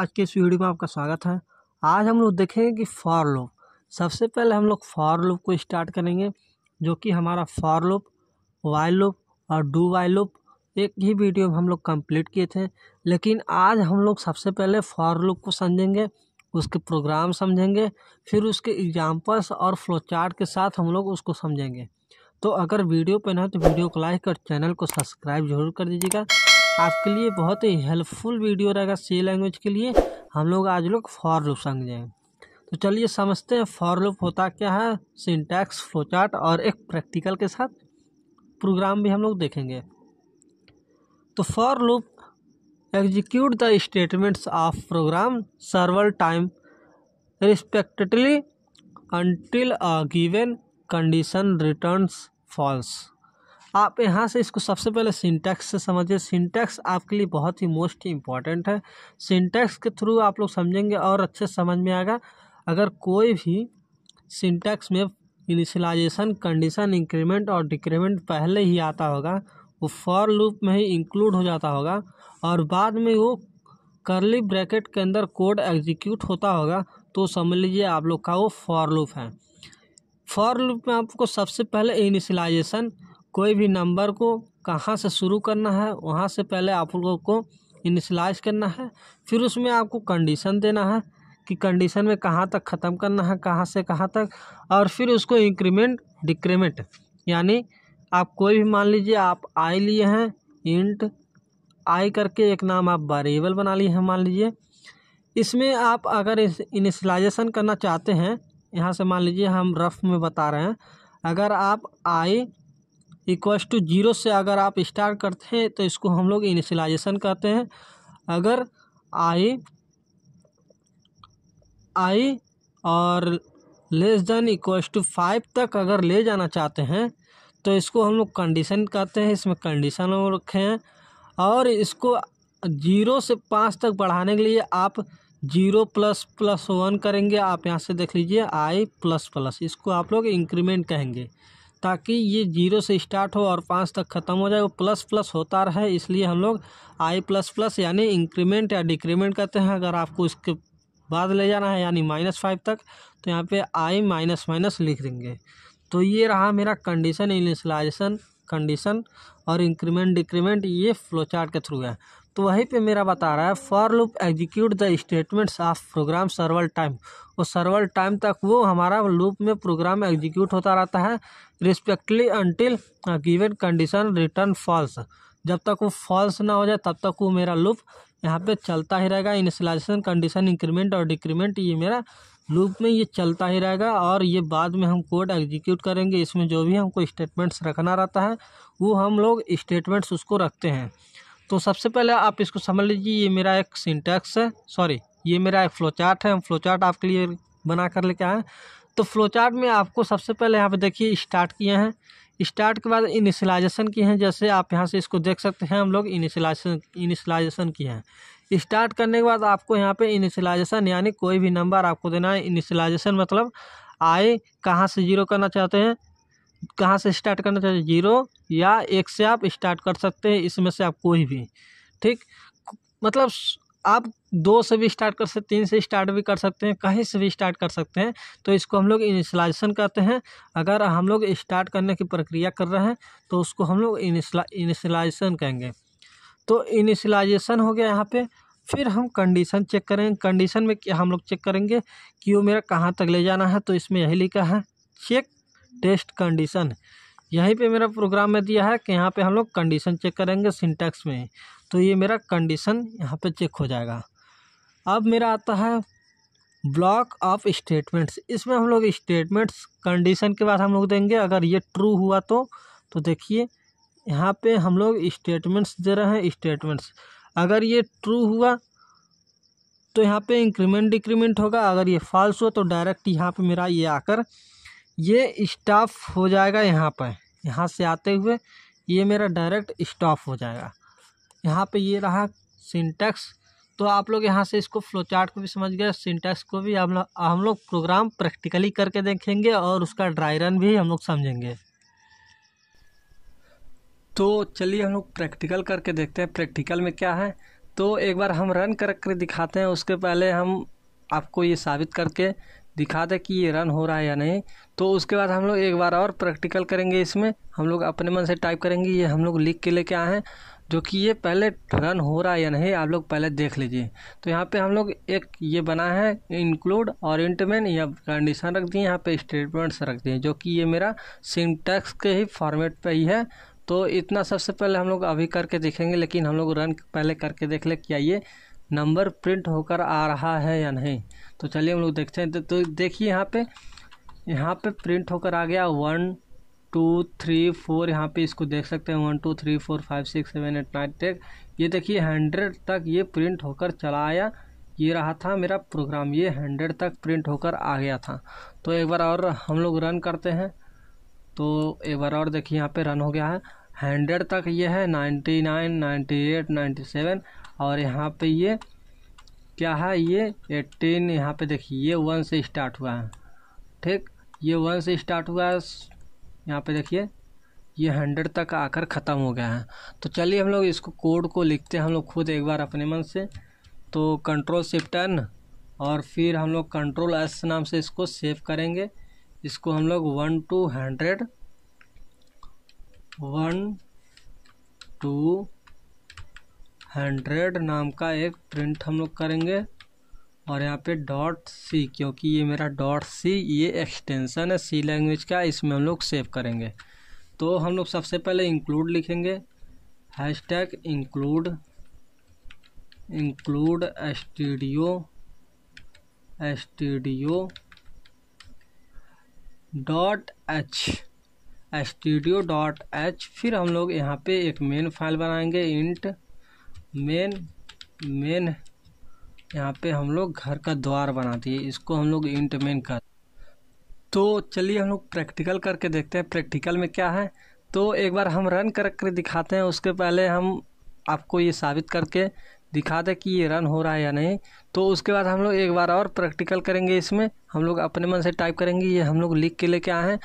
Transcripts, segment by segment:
आज के इस वीडियो में आपका स्वागत है आज हम लोग देखेंगे कि फॉर लूप सबसे पहले हम लोग फॉर लूप को स्टार्ट करेंगे जो कि हमारा फॉर लूप वाइल लूप और डू वाइल लूप एक ही वीडियो में हम लोग कंप्लीट किए थे लेकिन आज हम लोग सबसे पहले फॉर लूप को समझेंगे उसके प्रोग्राम समझेंगे फिर उसके एग्जाम्पल्स और फ्लोचार्ट के साथ हम लोग उसको समझेंगे तो अगर वीडियो पर ना तो वीडियो को लाइक और चैनल को सब्सक्राइब जरूर कर दीजिएगा आपके लिए बहुत ही हेल्पफुल वीडियो रहेगा सी लैंग्वेज के लिए हम लोग आज लोग फॉर लूप समझें तो चलिए समझते हैं फॉर लूप होता क्या है सिंटैक्स फ्लोचार्ट और एक प्रैक्टिकल के साथ प्रोग्राम भी हम लोग देखेंगे तो for loop execute the statements of program several time respectively until a given condition returns false आप यहाँ से इसको सबसे पहले सिंटैक्स से समझिए सिंटैक्स आपके लिए बहुत ही मोस्ट इम्पॉर्टेंट है सिंटैक्स के थ्रू आप लोग समझेंगे और अच्छे समझ में आएगा अगर कोई भी सिंटैक्स में इनिशलाइजेशन कंडीशन इंक्रीमेंट और डिक्रीमेंट पहले ही आता होगा वो फॉर लूप में ही इंक्लूड हो जाता होगा और बाद में वो करली ब्रैकेट के अंदर कोड एग्जीक्यूट होता होगा तो समझ लीजिए आप लोग का वो फॉर लूप है फॉर लूप में आपको सबसे पहले इनिशलाइजेशन कोई भी नंबर को कहाँ से शुरू करना है वहाँ से पहले आप लोगों को इनिशलाइज करना है फिर उसमें आपको कंडीशन देना है कि कंडीशन में कहाँ तक ख़त्म करना है कहाँ से कहाँ तक और फिर उसको इंक्रीमेंट डिक्रीमेंट यानी आप कोई भी मान लीजिए आप आई लिए हैं इंट आई करके एक नाम आप वेरिएबल बना लिए हैं मान लीजिए इसमें आप अगर इनिशलाइजेशन करना चाहते हैं यहाँ से मान लीजिए हम रफ में बता रहे हैं अगर आप आई इक्वस टू जीरो से अगर आप स्टार्ट करते हैं तो इसको हम लोग इनिशलाइजेशन कहते हैं अगर आई आई और less than equals to five तक अगर ले जाना चाहते हैं तो इसको हम लोग कंडीशन कहते हैं इसमें कंडीशन हम रखे हैं और इसको जीरो से पाँच तक बढ़ाने के लिए आप जीरो प्लस प्लस वन करेंगे आप यहाँ से देख लीजिए आई प्लस प्लस इसको आप लोग इंक्रीमेंट कहेंगे ताकि ये जीरो से स्टार्ट हो और पाँच तक ख़त्म हो जाए वो प्लस प्लस होता रहे इसलिए हम लोग आई प्लस प्लस यानी इंक्रीमेंट या डिक्रीमेंट करते हैं अगर आपको इसके बाद ले जाना है यानी माइनस फाइव तक तो यहाँ पे आई माइनस माइनस लिख देंगे तो ये रहा मेरा कंडीशन इनिशलाइजेशन कंडीशन और इंक्रीमेंट डिक्रीमेंट ये फ्लो चार्ट के थ्रू है तो वहीं पे मेरा बता रहा है for loop execute the statements of program several time और सर्वल टाइम तक वो हमारा लूप में प्रोग्राम एग्जीक्यूट होता रहता है respectively until given condition return false जब तक वो फॉल्स ना हो जाए तब तक वो मेरा लूप यहाँ पे चलता ही रहेगा इनिशलाइजेशन कंडीशन इंक्रीमेंट और डिक्रीमेंट ये मेरा लूप में ये चलता ही रहेगा और ये बाद में हम कोड एग्जीक्यूट करेंगे इसमें जो भी हमको स्टेटमेंट्स रखना रहता है वो हम लोग स्टेटमेंट्स उसको रखते हैं तो सबसे पहले आप इसको समझ लीजिए ये मेरा एक सिंटैक्स है सॉरी ये मेरा एक फ्लोचार्ट है हम फ्लोचार्ट आपके लिए बना कर लेके आए तो फ्लोचार्ट में आपको सबसे पहले यहाँ पे देखिए स्टार्ट किए हैं स्टार्ट के बाद इनिशलाइजेशन किए हैं जैसे आप यहाँ से इसको देख सकते हैं हम लोग इनिशलाइजेशन इनिशलाइजेशन किए हैं स्टार्ट करने के बाद आपको यहाँ पे इनिशलाइजेशन यानी कोई भी नंबर आपको देना है इनिशलाइजेशन मतलब आए कहाँ से जीरो करना चाहते हैं कहाँ से स्टार्ट करना चाहते हैं जीरो या एक से आप स्टार्ट कर सकते हैं इसमें से आप कोई भी ठीक मतलब आप दो से भी स्टार्ट कर सकते तीन से स्टार्ट भी कर सकते हैं कहीं से भी स्टार्ट कर सकते हैं तो इसको हम लोग इनिशलाइजेशन कहते हैं अगर हम लोग स्टार्ट करने की प्रक्रिया कर रहे हैं तो उसको हम लोग इनिशलाइजेशन कहेंगे तो इनिशलाइजेशन हो गया यहाँ पे फिर हम कंडीशन चेक करेंगे कंडीशन में हम लोग चेक करेंगे कि वो मेरा कहाँ तक ले जाना है तो इसमें यही लिखा है चेक टेस्ट कंडीशन यहीं पे मेरा प्रोग्राम में दिया है कि यहाँ पे हम लोग कंडीशन चेक करेंगे सिंटैक्स में तो ये मेरा कंडीशन यहाँ पे चेक हो जाएगा अब मेरा आता है ब्लॉक ऑफ स्टेटमेंट्स इसमें हम लोग स्टेटमेंट्स कंडीशन के बाद हम लोग देंगे अगर ये ट्रू हुआ तो तो देखिए यहाँ पे हम लोग स्टेटमेंट्स दे रहे हैं स्टेटमेंट्स अगर ये ट्रू हुआ तो यहाँ पे इंक्रीमेंट डिक्रीमेंट होगा अगर ये फॉल्स हुआ तो डायरेक्ट यहाँ पे मेरा ये आकर ये स्टॉप हो जाएगा यहाँ पर यहाँ से आते हुए ये मेरा डायरेक्ट इस्टॉफ हो जाएगा यहाँ पे ये रहा सिंटेक्स तो आप लोग यहाँ से इसको फ्लो चार्ट को भी समझ गए सिंटेक्स को भी हम लोग हम लोग प्रोग्राम प्रैक्टिकली करके देखेंगे और उसका ड्राई रन भी हम लोग समझेंगे तो चलिए हम लोग प्रैक्टिकल करके देखते हैं प्रैक्टिकल में क्या है तो एक बार हम रन कर कर दिखाते हैं उसके पहले हम आपको ये साबित करके दिखा दे कि ये रन हो रहा है या नहीं तो उसके बाद हम लोग एक बार और प्रैक्टिकल करेंगे इसमें हम लोग अपने मन से टाइप करेंगे ये हम लोग लिख के लेके आए हैं जो कि ये पहले रन हो रहा है या नहीं आप लोग पहले देख लीजिए तो यहाँ पे हम लोग एक ये बना है इंक्लूड और इंटमेन या कंडीशन रख दिए यहाँ पे स्टेटमेंट्स रख दिए जो कि ये मेरा सिंटैक्स के ही फॉर्मेट पे ही है तो इतना सबसे पहले हम लोग अभी करके देखेंगे लेकिन हम लोग रन पहले करके देख ले क्या ये नंबर प्रिंट होकर आ रहा है या नहीं तो चलिए हम लोग देखते हैं तो, तो देखिए यहाँ पे यहाँ पे प्रिंट होकर आ गया वन टू थ्री फोर यहाँ पे इसको देख सकते हैं one two three four five six seven eight nine ten ये देखिए हंड्रेड तक ये प्रिंट होकर चला आया ये रहा था मेरा प्रोग्राम ये हंड्रेड तक प्रिंट होकर आ गया था तो एक बार और हम लोग रन करते हैं तो एक बार और देखिए यहाँ पे रन हो गया है हंड्रेड तक ये है ninety nine ninety eight ninety seven और यहाँ पे ये क्या है ये, एटीन यहाँ पे देखिए ये वन से स्टार्ट हुआ है ठीक ये वन से स्टार्ट हुआ है यहाँ पे देखिए ये हंड्रेड तक आकर ख़त्म हो गया है तो चलिए हम लोग इसको कोड को लिखते हैं हम लोग खुद एक बार अपने मन से तो कंट्रोल शिफ्ट एन और फिर हम लोग कंट्रोल एस नाम से इसको सेव करेंगे इसको हम लोग one two hundred one two hundred नाम का एक प्रिंट हम लोग करेंगे और यहाँ पे डॉट सी क्योंकि ये मेरा डॉट सी ये एक्सटेंसन है सी लैंग्वेज का इसमें हम लोग सेव करेंगे तो हम लोग सबसे पहले इंक्लूड लिखेंगे hash tag include include stdio stdio dot h stdio dot h फिर हम लोग यहाँ पे एक मेन फाइल बनाएंगे इंट मेन मेन यहाँ पे हम लोग घर का द्वार बनाती है इसको हम लोग इंट मेन कर तो चलिए हम लोग प्रैक्टिकल करके देखते हैं प्रैक्टिकल में क्या है तो एक बार हम रन करके दिखाते हैं उसके पहले हम आपको ये साबित करके दिखा दें कि ये रन हो रहा है या नहीं तो उसके बाद हम लोग एक बार और प्रैक्टिकल करेंगे इसमें हम लोग अपने मन से टाइप करेंगे ये हम लोग लिख के लेके आए हैं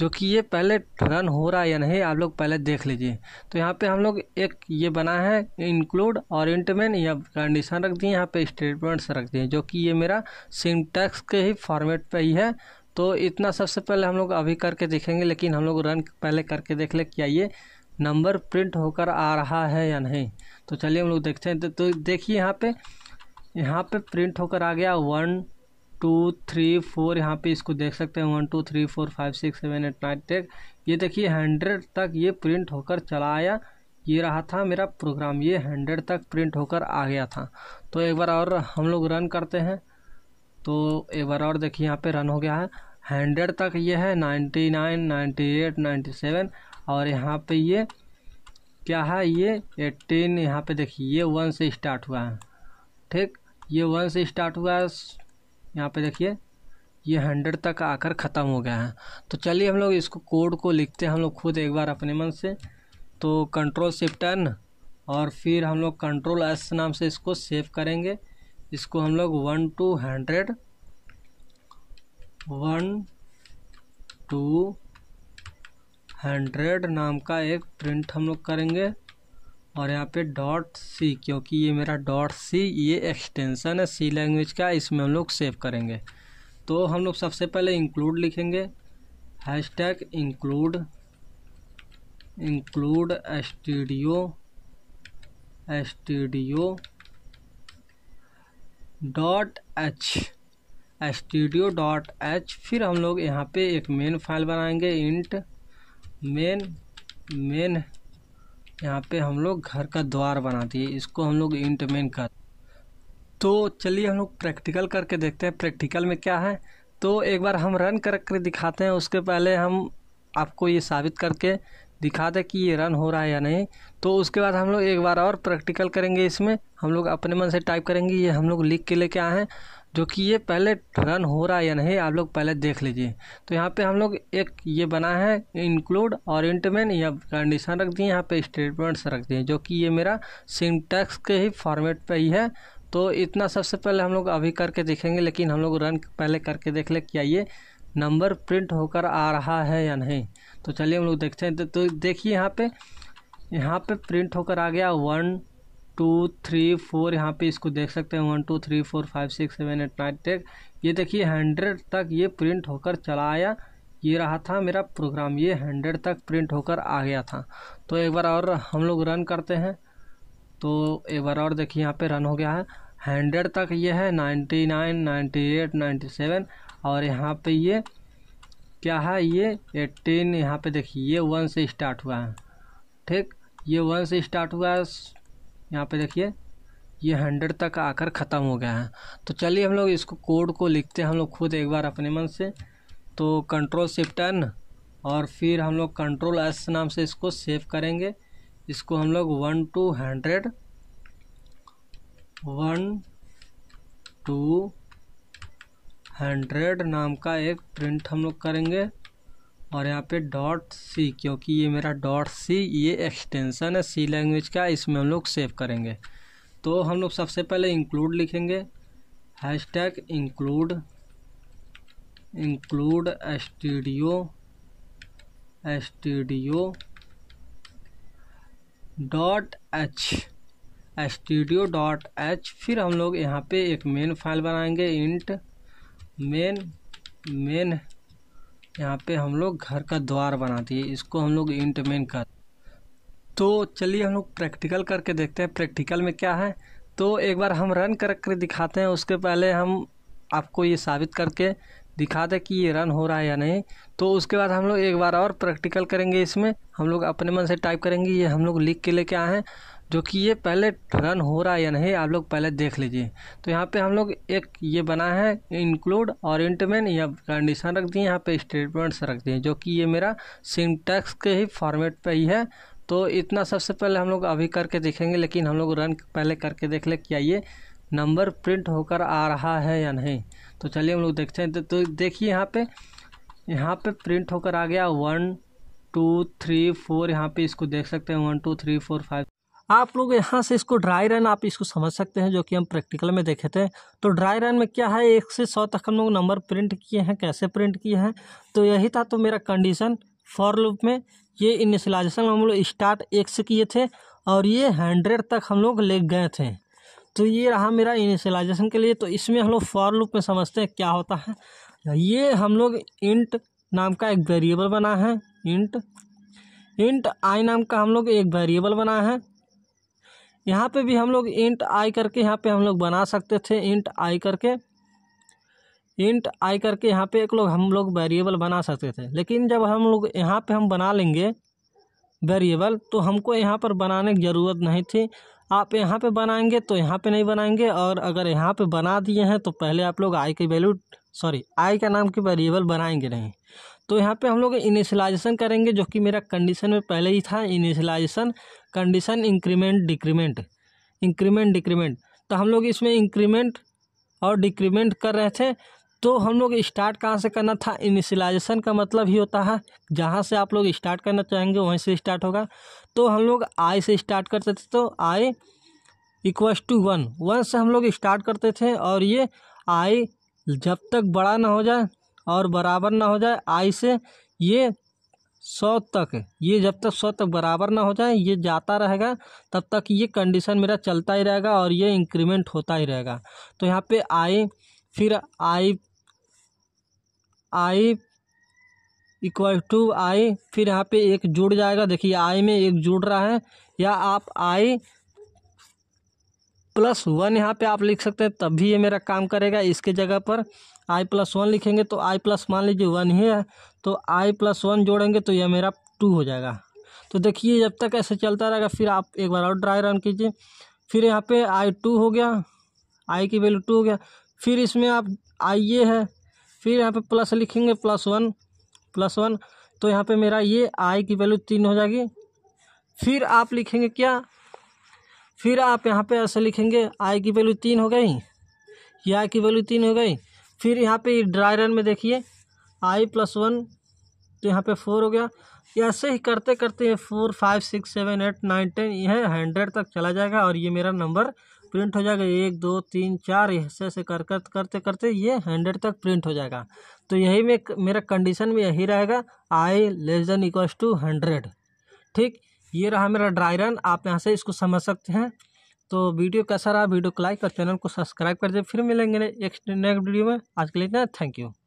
जो कि ये पहले रन हो रहा है या नहीं आप लोग पहले देख लीजिए तो यहाँ पे हम लोग एक ये बना है इंक्लूड और इंटमेन या कंडीशन रख दिए यहाँ पे स्टेटमेंट्स रख दिए जो कि ये मेरा सिंटैक्स के ही फॉर्मेट पे ही है तो इतना सबसे पहले हम लोग अभी करके देखेंगे लेकिन हम लोग रन पहले करके देख ले क्या ये नंबर प्रिंट होकर आ रहा है या नहीं तो चलिए हम लोग देखते हैं तो, तो देखिए यहाँ पर यहाँ पर प्रिंट होकर आ गया वन टू थ्री फोर यहाँ पे इसको देख सकते हैं one two three four five six seven eight nine ten ये देखिए हंड्रेड तक ये प्रिंट होकर चला आया ये रहा था मेरा प्रोग्राम ये हंड्रेड तक प्रिंट होकर आ गया था तो एक बार और हम लोग रन करते हैं तो एक बार और देखिए यहाँ पे रन हो गया है हंड्रेड तक ये है ninety nine ninety eight ninety seven और यहाँ पे ये क्या है ये एट्टीन यहाँ पे देखिए ये वन से स्टार्ट हुआ है ठीक ये वन से स्टार्ट हुआ है यहाँ पे देखिए ये हंड्रेड तक आकर ख़त्म हो गया है तो चलिए हम लोग इसको कोड को लिखते हैं हम लोग खुद एक बार अपने मन से तो कंट्रोल शिफ्ट एन और फिर हम लोग कंट्रोल एस नाम से इसको सेव करेंगे इसको हम लोग one two hundred one two hundred नाम का एक प्रिंट हम लोग करेंगे और यहाँ पे डॉट सी क्योंकि ये मेरा डॉट सी ये एक्सटेंशन है सी लैंग्वेज का इसमें हम लोग सेव करेंगे तो हम लोग सबसे पहले इंक्लूड लिखेंगे hash tag include include stdio stdio dot h stdio dot h फिर हम लोग यहाँ पे एक मेन फाइल बनाएंगे इंट मेन मेन यहाँ पे हम लोग घर का द्वार बनाती है इसको हम लोग इंट मेन कर तो चलिए हम लोग प्रैक्टिकल करके देखते हैं प्रैक्टिकल में क्या है तो एक बार हम रन करके दिखाते हैं उसके पहले हम आपको ये साबित करके दिखा दें कि ये रन हो रहा है या नहीं तो उसके बाद हम लोग एक बार और प्रैक्टिकल करेंगे इसमें हम लोग अपने मन से टाइप करेंगे ये हम लोग लिख के लेके आए हैं जो कि ये पहले रन हो रहा है या नहीं आप लोग पहले देख लीजिए तो यहाँ पे हम लोग एक ये बना है इंक्लूड और इंटमेन या कंडीशन रख दिए यहाँ पे स्टेटमेंट्स रख दिए जो कि ये मेरा सिंटैक्स के ही फॉर्मेट पे ही है तो इतना सबसे पहले हम लोग अभी करके देखेंगे लेकिन हम लोग रन पहले करके देख ले क्या ये नंबर प्रिंट होकर आ रहा है या नहीं तो चलिए हम लोग देखते हैं तो देखिए यहाँ पे यहाँ पे प्रिंट होकर आ गया वन टू थ्री फोर यहाँ पे इसको देख सकते हैं one two three four five six seven eight nine ten ये देखिए हंड्रेड तक ये प्रिंट होकर चला आया ये रहा था मेरा प्रोग्राम ये हंड्रेड तक प्रिंट होकर आ गया था तो एक बार और हम लोग रन करते हैं तो एक बार और देखिए यहाँ पे रन हो गया है हंड्रेड तक ये है ninety nine ninety eight ninety seven और यहाँ पे ये क्या है ये एट्टीन यहाँ पे देखिए ये वन से स्टार्ट हुआ है ठीक ये वन से स्टार्ट हुआ है यहाँ पे देखिए ये हंड्रेड तक आकर ख़त्म हो गया है तो चलिए हम लोग इसको कोड को लिखते हैं हम लोग खुद एक बार अपने मन से तो कंट्रोल शिफ्ट एन और फिर हम लोग कंट्रोल एस नाम से इसको सेव करेंगे इसको हम लोग one two hundred one two hundred नाम का एक प्रिंट हम लोग करेंगे और यहाँ पे डॉट सी क्योंकि ये मेरा डॉट सी ये एक्सटेंसन है सी लैंग्वेज का इसमें हम लोग सेव करेंगे तो हम लोग सबसे पहले इंक्लूड लिखेंगे hash tag include include stdio stdio dot h stdio dot h फिर हम लोग यहाँ पे एक मेन फाइल बनाएंगे इंट मेन मेन यहाँ पे हम लोग घर का द्वार बनाती है इसको हम लोग इंटमेन कर तो चलिए हम लोग प्रैक्टिकल करके देखते हैं प्रैक्टिकल में क्या है तो एक बार हम रन करके दिखाते हैं उसके पहले हम आपको ये साबित करके दिखा दें कि ये रन हो रहा है या नहीं तो उसके बाद हम लोग एक बार और प्रैक्टिकल करेंगे इसमें हम लोग अपने मन से टाइप करेंगे ये हम लोग लिख के लेके आए हैं जो कि ये पहले रन हो रहा है या नहीं आप लोग पहले देख लीजिए तो यहाँ पे हम लोग एक ये बना है इंक्लूड और इंटमेन या कंडीशन रख दिए यहाँ पे स्टेटमेंट्स रख दिए जो कि ये मेरा सिंटैक्स के ही फॉर्मेट पे ही है तो इतना सबसे पहले हम लोग अभी करके देखेंगे लेकिन हम लोग रन पहले करके देख ले क्या ये नंबर प्रिंट होकर आ रहा है या नहीं तो चलिए हम लोग देखते हैं तो देखिए यहाँ पर यहाँ पर प्रिंट होकर आ गया वन टू थ्री फोर यहाँ पे इसको देख सकते हैं one two three four five आप लोग यहाँ से इसको ड्राई रन आप इसको समझ सकते हैं जो कि हम प्रैक्टिकल में देखे थे तो ड्राई रन में क्या है एक से सौ तक हम लोग नंबर प्रिंट किए हैं कैसे प्रिंट किए हैं तो यही था तो मेरा कंडीशन फॉर लूप में ये इनिशलाइजेशन हम लोग स्टार्ट एक से किए थे और ये हंड्रेड तक हम लोग ले गए थे तो ये रहा मेरा इनिशलाइजेशन के लिए तो इसमें हम लोग फॉर लूप में समझते हैं क्या होता है ये हम लोग इंट नाम का एक वेरिएबल बना है इंट इंट आई नाम का हम लोग एक वेरिएबल बना है यहाँ पे भी हम लोग इंट आई करके यहाँ पे हम लोग बना सकते थे इंट आई करके इंट आई करके यहाँ पे एक लोग हम लोग वेरिएबल बना सकते थे लेकिन जब हम लोग यहाँ पे हम बना लेंगे वेरिएबल तो हमको यहाँ पर बनाने की ज़रूरत नहीं थी आप यहाँ पे बनाएंगे तो यहाँ पे नहीं बनाएंगे और अगर यहाँ पे बना दिए हैं तो पहले आप लोग आई की वैल्यू सॉरी आई का नाम की वेरिएबल बनाएंगे नहीं तो यहाँ पे हम लोग इनिशलाइजेशन करेंगे जो कि मेरा कंडीशन में पहले ही था initialization condition increment decrement increment decrement तो हम लोग इसमें इंक्रीमेंट और डिक्रीमेंट कर रहे थे तो हम लोग स्टार्ट कहाँ से करना था इनिशलाइजेशन का मतलब ही होता है जहाँ से आप लोग स्टार्ट करना चाहेंगे वहीं से स्टार्ट होगा तो हम लोग आई से स्टार्ट करते थे तो i equals to one one से हम लोग स्टार्ट करते थे और ये आई जब तक बड़ा ना हो जाए और बराबर ना हो जाए आई से ये सौ तक ये जब तक सौ तक बराबर ना हो जाए ये जाता रहेगा तब तक ये कंडीशन मेरा चलता ही रहेगा और ये इंक्रीमेंट होता ही रहेगा तो यहाँ पे आई फिर आई आई इक्वल टू आई फिर यहाँ पे एक जुड़ जाएगा देखिए आई में एक जुड़ रहा है या आप आई प्लस वन यहाँ पे आप लिख सकते हैं तब भी ये मेरा काम करेगा इसके जगह पर आई प्लस वन लिखेंगे तो आई प्लस मान लीजिए वन ही है तो आई प्लस वन जोड़ेंगे तो यह मेरा टू हो जाएगा तो देखिए जब तक ऐसे चलता रहेगा फिर आप एक बार और ड्राई रन कीजिए फिर यहाँ पे आई टू हो गया आई की वैल्यू टू हो गया फिर इसमें आप आई ये है फिर यहाँ पे प्लस लिखेंगे प्लस वन प्लस वन तो यहाँ पे मेरा ये आई की वैल्यू तीन हो जाएगी फिर आप लिखेंगे क्या फिर आप यहाँ पे ऐसे लिखेंगे आई की वैल्यू तीन हो गई या आई की वैल्यू तीन हो गई फिर यहाँ पे ड्राई रन में देखिए आई प्लस वन तो यहाँ पे फोर हो गया ऐसे ही करते करते ये four five six seven eight nine ten यह हंड्रेड तक चला जाएगा और ये मेरा नंबर प्रिंट हो जाएगा एक दो तीन चार ऐसे ऐसे कर कर करते करते ये हंड्रेड तक प्रिंट हो जाएगा तो यही में मेरा कंडीशन में यही रहेगा i less than equals to hundred ठीक ये रहा मेरा ड्राई रन आप यहाँ से इसको समझ सकते हैं तो वीडियो कैसा रहा वीडियो को लाइक और चैनल को सब्सक्राइब कर दे फिर मिलेंगे नेक्स्ट नेक्स्ट वीडियो में आज के लिए इतना थैंक यू